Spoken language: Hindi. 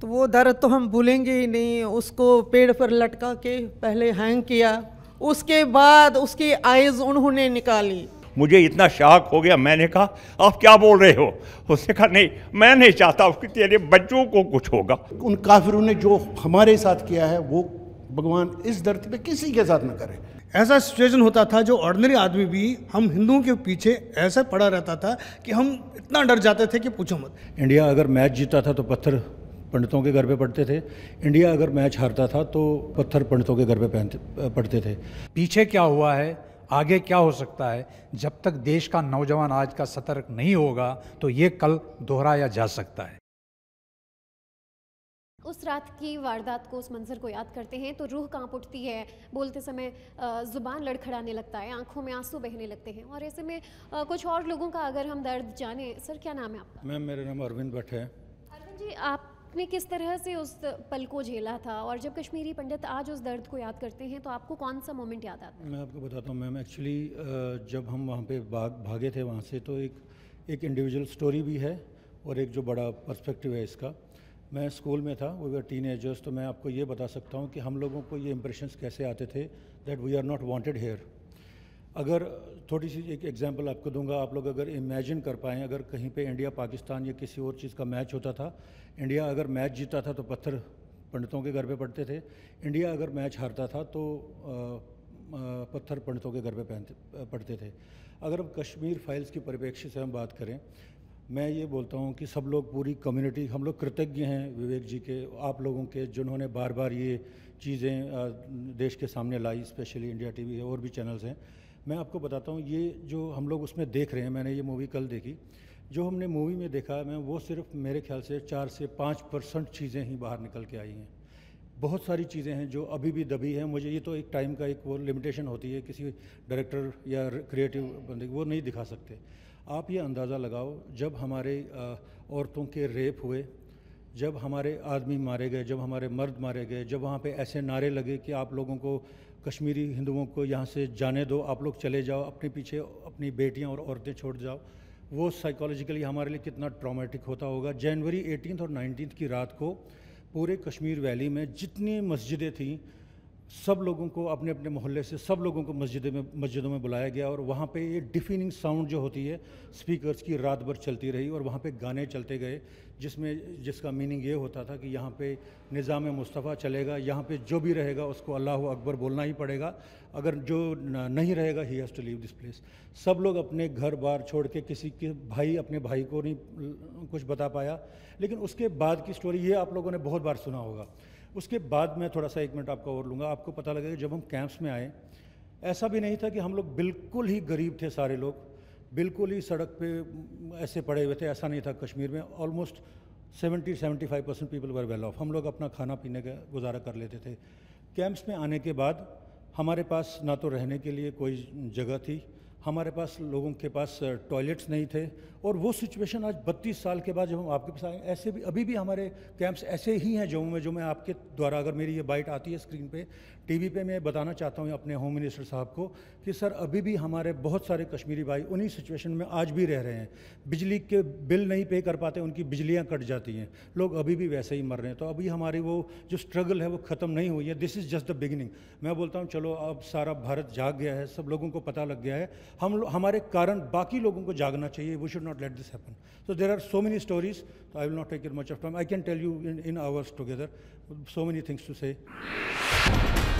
तो वो दर्द तो हम भूलेंगे ही नहीं उसको पेड़ पर लटका के पहले हैंग किया उसके बाद उसकी आइज़ उन्होंने निकाली मुझे इतना शाक हो गया मैंने कहा आप क्या बोल रहे हो उसने कहा नहीं मैं नहीं चाहता उसके तेरे बच्चों को कुछ होगा उन काफिरों ने जो हमारे साथ किया है वो भगवान इस दर्द पे किसी के साथ ना करे ऐसा सिचुएशन होता था जो ऑर्डनरी आदमी भी हम हिंदुओं के पीछे ऐसा पड़ा रहता था कि हम इतना डर जाते थे कि पूछो मत इंडिया अगर मैच जीता था तो पत्थर पंडितों के घर पे पढ़ते थे इंडिया अगर मैच हारता था तो पत्थर पंडितों के घर पे पहनते पढ़ते थे पीछे क्या हुआ है आगे क्या हो सकता है जब तक देश का नौजवान आज का सतर्क नहीं होगा तो ये कल दोहराया जा सकता है उस रात की वारदात को उस मंजर को याद करते हैं तो रूह कांप उठती है बोलते समय ज़ुबान लड़खड़ाने लगता है आंखों में आंसू बहने लगते हैं और ऐसे में कुछ और लोगों का अगर हम दर्द जाने सर क्या नाम है आपका मैम मेरा नाम अरविंद भट्ट है अरविंद जी आप आपने किस तरह से उस पल को झेला था और जब कश्मीरी पंडित आज उस दर्द को याद करते हैं तो आपको कौन सा मोमेंट याद आता है मैं आपको बताता हूँ मैम एक्चुअली जब हम वहाँ पे भाग भागे थे वहाँ से तो एक एक इंडिविजुअल स्टोरी भी है और एक जो बड़ा पर्सपेक्टिव है इसका मैं स्कूल में था वी आर टीन एजर्स तो मैं आपको ये बता सकता हूँ कि हम लोगों को ये इंप्रेशन कैसे आते थे that we are not wanted here अगर थोड़ी सी एक एग्जांपल आपको दूंगा आप लोग अगर इमेजिन कर पाएँ अगर कहीं पे इंडिया पाकिस्तान या किसी और चीज़ का मैच होता था इंडिया अगर मैच जीता था तो पत्थर पंडितों के घर पे पड़ते थे इंडिया अगर मैच हारता था तो पत्थर पंडितों के घर पे पहनते पड़ते थे अगर हम कश्मीर फाइल्स के परिप्रेक्ष्य से हम बात करें मैं ये बोलता हूँ कि सब लोग पूरी कम्युनिटी हम लोग कृतज्ञ हैं विवेक जी के आप लोगों के जिन्होंने बार बार ये चीज़ें देश के सामने लाई स्पेशली इंडिया टीवी है और भी चैनल्स हैं मैं आपको बताता हूँ ये जो हम लोग उसमें देख रहे हैं मैंने ये मूवी कल देखी जो हमने मूवी में देखा मैं वो सिर्फ मेरे ख्याल से चार से पाँच परसेंट चीज़ें ही बाहर निकल के आई हैं बहुत सारी चीज़ें हैं जो अभी भी दबी हैं मुझे ये तो एक टाइम का एक वो लिमिटेशन होती है किसी डायरेक्टर या क्रिएटिव बंदे वो नहीं दिखा सकते आप ये अंदाज़ा लगाओ जब हमारे औरतों के रेप हुए जब हमारे आदमी मारे गए जब हमारे मर्द मारे गए जब वहाँ पे ऐसे नारे लगे कि आप लोगों को कश्मीरी हिंदुओं को यहाँ से जाने दो आप लोग चले जाओ अपने पीछे अपनी बेटियाँ और औरतें छोड़ जाओ वो साइकोलॉजिकली हमारे लिए कितना ट्रामेटिक होता होगा जनवरी एटीन और नाइनटीन की रात को पूरे कश्मीर वैली में जितनी मस्जिदें थीं सब लोगों को अपने अपने मोहल्ले से सब लोगों को मस्जिद में मस्जिदों में बुलाया गया और वहाँ पे ये डिफिनिंग साउंड जो होती है स्पीकर्स की रात भर चलती रही और वहाँ पे गाने चलते गए जिसमें जिसका मीनिंग ये होता था कि यहाँ पे निज़ाम मुस्तफ़ा चलेगा यहाँ पे जो भी रहेगा उसको अल्लाह अकबर बोलना ही पड़ेगा अगर जो नहीं रहेगा he has to leave this place सब लोग अपने घर बार छोड़ के किसी के भाई अपने भाई को नहीं कुछ बता पाया लेकिन उसके बाद की स्टोरी ये आप लोगों ने बहुत बार सुना होगा उसके बाद मैं थोड़ा सा एक मिनट आपका और लूँगा आपको पता लगेगा जब हम कैंप्स में आए ऐसा भी नहीं था कि हम लोग बिल्कुल ही गरीब थे सारे लोग बिल्कुल ही सड़क पे ऐसे पड़े हुए थे ऐसा नहीं था कश्मीर में almost 70 75 percent people were well off हम लोग अपना खाना पीने का गुजारा कर लेते थे कैंप्स में आने के बाद हमारे पास ना तो रहने के लिए कोई जगह थी हमारे पास लोगों के पास टॉयलेट्स नहीं थे और वो सिचुएशन आज 32 साल के बाद जब हम आपके पास आए ऐसे भी अभी भी हमारे कैंप्स ऐसे ही हैं जम्मू में जो मैं आपके द्वारा अगर मेरी ये बाइट आती है स्क्रीन पे टीवी पे मैं बताना चाहता हूँ अपने होम मिनिस्टर साहब को कि सर अभी भी हमारे बहुत सारे कश्मीरी भाई उन्हीं सिचुएशन में आज भी रह रहे हैं बिजली के बिल नहीं पे कर पाते उनकी बिजलियाँ कट जाती हैं लोग अभी भी वैसे ही मर रहे हैं तो अभी हमारी वो जो स्ट्रगल है वो ख़त्म नहीं हुई है this is just the beginning मैं बोलता हूँ चलो अब सारा भारत जाग गया है सब लोगों को पता लग गया है हम हमारे कारण बाकी लोगों को जागना चाहिए we should not let this happen so there are so many stories I will not take it much of time I can tell you in in hours together so many things to से